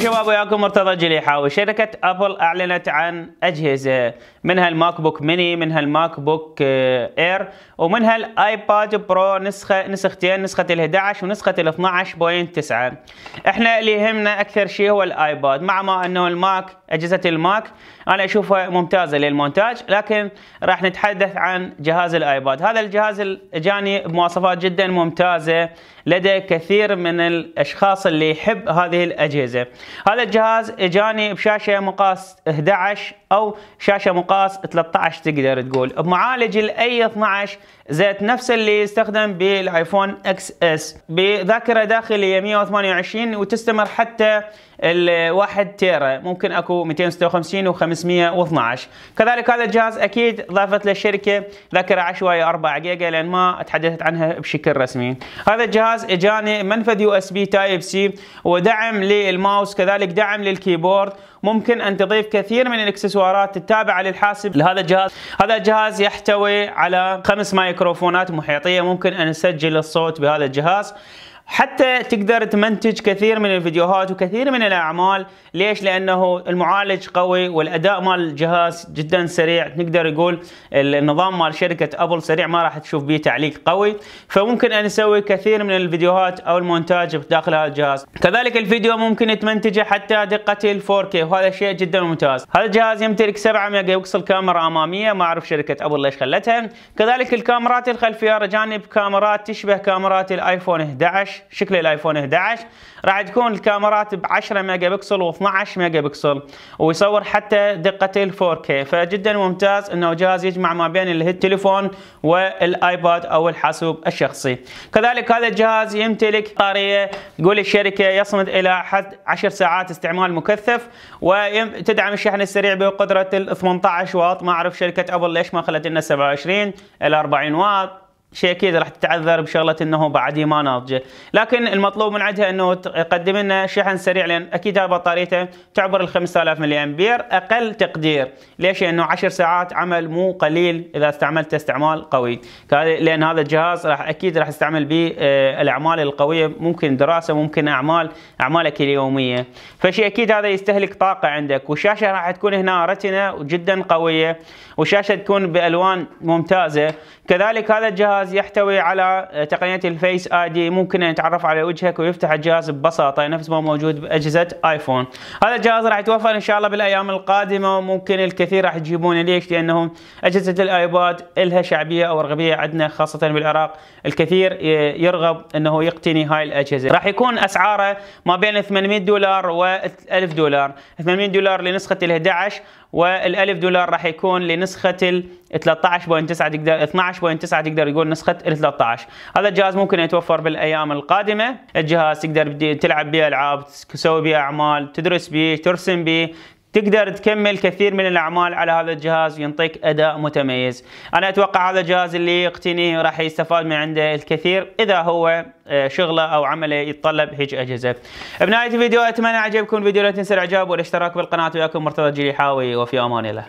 شباب وياكم مرتضى جليحة وشركة أبل أعلنت عن أجهزة منها الماك بوك ميني منها الماك بوك اير ومنها الايباد برو نسخه نسختين نسخه ال11 ونسخه ال12.9 احنا اللي يهمنا اكثر شيء هو الايباد مع ما انه الماك اجهزه الماك انا اشوفها ممتازه للمونتاج لكن راح نتحدث عن جهاز الايباد هذا الجهاز جاني بمواصفات جدا ممتازه لدى كثير من الاشخاص اللي يحب هذه الاجهزه هذا الجهاز اجاني بشاشه مقاس 11 او شاشه مقاس 13 تقدر تقول بمعالج الاي 12 زيت نفس اللي يستخدم بالايفون اكس اس بذاكره داخليه 128 وتستمر حتى ال 1 تيرا ممكن اكو 256 و512 كذلك هذا الجهاز اكيد ضافت للشركه ذاكره عشوائيه 4 جيجا لان ما تحدثت عنها بشكل رسمي هذا الجهاز اجاني منفذ يو اس بي تايب سي ودعم للماوس كذلك دعم للكيبورد ممكن أن تضيف كثير من الإكسسوارات التابعة للحاسب لهذا الجهاز هذا الجهاز يحتوي على خمس مايكروفونات محيطية ممكن أن نسجل الصوت بهذا الجهاز حتى تقدر تمنتج كثير من الفيديوهات وكثير من الاعمال ليش لانه المعالج قوي والاداء مال الجهاز جدا سريع نقدر يقول النظام مال شركه ابل سريع ما راح تشوف به تعليق قوي فممكن ان اسوي كثير من الفيديوهات او المونتاج داخل هذا الجهاز كذلك الفيديو ممكن تمنتجه حتى دقه 4K وهذا شيء جدا ممتاز هذا الجهاز يمتلك 7 ميجا بكسل كاميرا اماميه ما اعرف شركه ابل ليش خلتها كذلك الكاميرات الخلفيه رجانب كاميرات تشبه كاميرات الايفون 11 شكل الايفون 11 راح تكون الكاميرات ب 10 ميجا بكسل و 12 ميجا بكسل ويصور حتى دقه ال 4K فجدا ممتاز انه جهاز يجمع ما بين التليفون والايباد او الحاسوب الشخصي كذلك هذا الجهاز يمتلك بطاريه تقول الشركه يصمد الى حد 10 ساعات استعمال مكثف وتدعم الشحن السريع بقدره ال 18 واط ما اعرف شركه ابل ليش ما خلت لنا 27 الى 40 واط شيء اكيد راح تتعذر بشغله انه بعدي ما ناضجه، لكن المطلوب من عندها انه تقدم لنا شحن سريع لان اكيد هاي بطاريته تعبر ال 5000 ملي امبير اقل تقدير، ليش؟ لانه 10 ساعات عمل مو قليل اذا استعملته استعمال قوي، لان هذا الجهاز راح اكيد راح استعمل به آه، الاعمال القويه ممكن دراسه ممكن اعمال اعمالك اليوميه، فشيء اكيد هذا يستهلك طاقه عندك، والشاشه راح تكون هنا رتنه جدا قويه، والشاشه تكون بالوان ممتازه، كذلك هذا الجهاز الجهاز يحتوي على آه، تقنية الفيس اي دي ممكن ان يتعرف على وجهك ويفتح الجهاز ببساطة نفس ما موجود بأجهزة ايفون هذا الجهاز راح يتوفر ان شاء الله بالايام القادمة وممكن الكثير راح يجيبونه ليش لانهم أجهزة الايباد لها شعبية او رغبية عندنا خاصة بالعراق الكثير يرغب انه يقتني هاي الاجهزة راح يكون اسعاره ما بين 800 دولار و 1000 دولار 800 دولار لنسخة ال 11 والالف دولار راح يكون لنسخه ال 13.9 تقدر 12.9 تقدر يقول نسخه ال 13 هذا الجهاز ممكن يتوفر بالايام القادمه الجهاز تقدر تلعب به العاب تسوي به اعمال تدرس به ترسم به تقدر تكمل كثير من الأعمال على هذا الجهاز وينطيك أداء متميز أنا أتوقع هذا الجهاز اللي يقتنيه راح يستفاد من عنده الكثير إذا هو آه، شغله أو عمله يتطلب هيج أجهزة بنهاية الفيديو أتمنى عجبكم الفيديو لا تنسى الإعجاب والاشتراك بالقناة وياكم مرتضى الجليحاوي وفي أمان الله